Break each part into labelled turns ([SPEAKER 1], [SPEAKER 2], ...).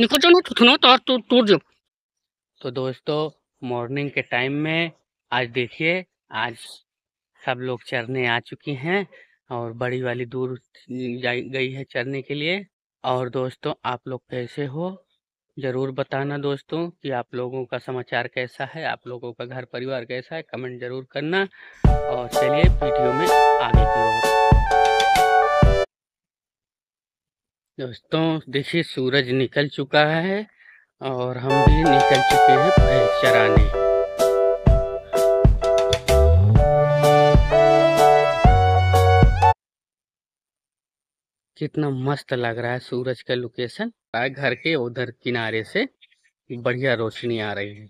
[SPEAKER 1] निकल जाओ तो थोड़ा तो टूट टूट जाओ तो दोस्तों मॉर्निंग के टाइम में आज देखिए आज सब लोग चरने आ चुके हैं और बड़ी वाली दूर गई है चरने के लिए और दोस्तों आप लोग कैसे हो ज़रूर बताना दोस्तों कि आप लोगों का समाचार कैसा है आप लोगों का घर परिवार कैसा है कमेंट ज़रूर करना और चलिए वीडियो में दोस्तों देखिए सूरज निकल चुका है और हम भी निकल चुके हैं भैंस चराने कितना मस्त लग रहा है सूरज का लोकेशन घर के उधर किनारे से बढ़िया रोशनी आ रही है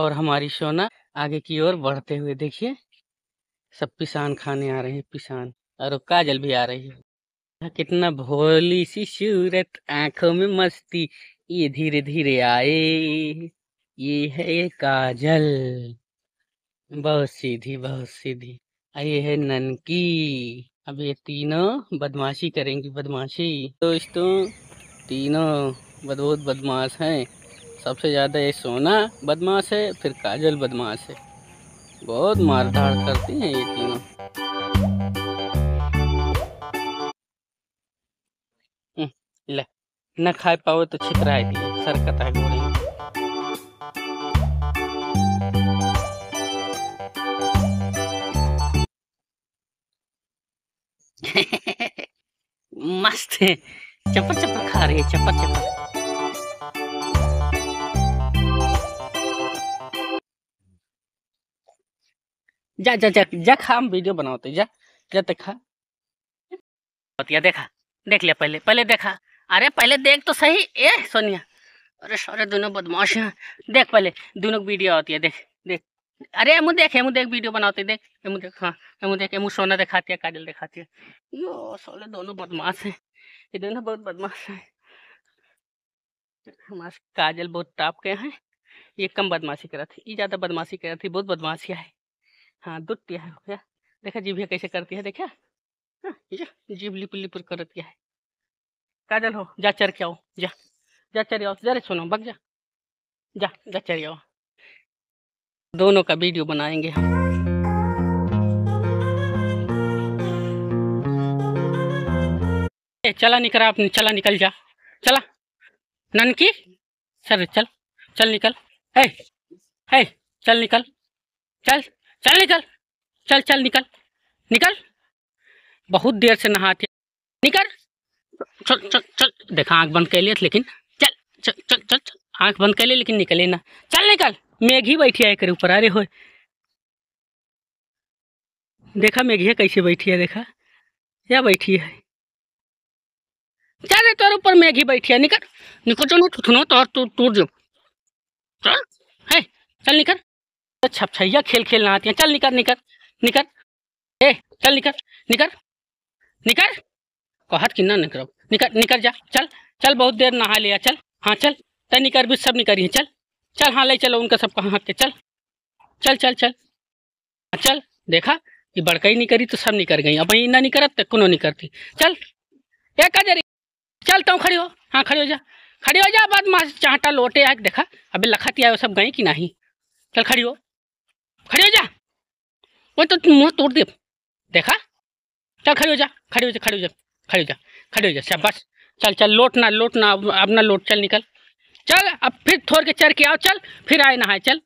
[SPEAKER 1] और हमारी सोना आगे की ओर बढ़ते हुए देखिए सब पिसान खाने आ रहे हैं पिसान और काजल भी आ रही है कितना भोली सी सूरत आंखों में मस्ती ये धीरे धीरे आए ये है काजल बहुत सीधी बहुत सीधी ये है ननकी अब ये तीनों बदमाशी करेंगी बदमाशी दोस्तों तीनों बहुत बदमाश हैं सबसे ज़्यादा ये सोना बदमाश है फिर काजल बदमाश है बहुत मारधाड़ करती हैं ये तीनों ले न खाए पावे तो छितराए दिए सर कथा गोरी मस्त है चप्पल चप्पल खा रही है चप्पल चप्पल जा जा जा जा खा हम वीडियो बनाते तो, जा जा देखा बतिया देखा देख लिया पहले पहले देखा अरे पहले देख तो सही ए सोनिया अरे सारे दोनों बदमाश हैं देख पहले दोनों की वीडियो आती है देख देख अरे मुँह देख मुँह देख वीडियो बनाती देख मुँह देख हाँ मुँह देख मुँह सोना दिखाती है काजल दिखाती है यो सोले दोनों बदमाश हैं ये दोनों बहुत बदमाश हैं हमारे काजल बहुत टाप के हैं ये कम बदमाशी करा थी ये ज़्यादा बदमाशी करा थी बहुत बदमाशिया है हाँ दुतिया है देखा जीभिया कैसे करती है देखा हाँ, जीभ लिपुर लिपुर करती है काजल हो जा चर के आओ जा जा चर आओ जरा सुनो बग जा जा जा चर आओ दोनों का वीडियो बनाएंगे हम चला निकल आप चला निकल जा चला ननकी सर चल चल निकल है है चल निकल चल चल निकल चल चल निकल निकल बहुत देर से नहाती निकल चल चल चल देखा आँख बंद कर लिए लेकिन चल चल चल चल चल आँख बंद कर लिए लेकिन निकले ना चल निकल मेघी बैठी है करे ऊपर अरे हो देखा मेघिया कैसे बैठी है देखा या बैठी है चल तोर ऊपर मेघी बैठी है निकल निकल चलो सुनो तोर तू टूट जो चल है चल निकल छप छैया खेल खेलना आती है चल निकल निकल निकल ए चल निकल निकल निकल कहत कि ना निकल निकल निकल जा चल चल बहुत देर नहा लिया चल हाँ चल तय निकर भी सब निकरी चल चल हाँ ले चलो उनका सब कहा हक के चल चल चल चल हाँ, चल देखा कि बड़का ही नहीं करी तो सब निकर गई अब भाई इन्ना नहीं करत तो कोनो नहीं करती चल क्या का जरी चल तुम खड़ी हो हाँ खड़ी हो जा खड़ी हो जा बाद माँ चाहटा लौटे आके देखा अभी लखत आए सब गई कि नहीं चल खड़ी हो खड़ी हो जा वो तो मुँह तोड़ दे देखा चल खड़ी हो जा खड़ी हो जा खड़ी हो जा खड़े हो जा खड़े हो जा शाबाश चल चल लोट ना लोट ना अब ना लोट चल निकल चल अब फिर थोड़ के चढ़ के आओ चल फिर आए नहाए चल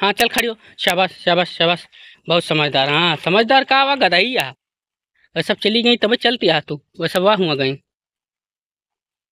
[SPEAKER 1] हाँ चल खड़ी हो शाबाश शाबाश शाबाश बहुत समझदार हाँ समझदार कहा हुआ गदाई यहाँ वह सब चली गई तब चलती यहाँ तू वह सब वाह हुआ गई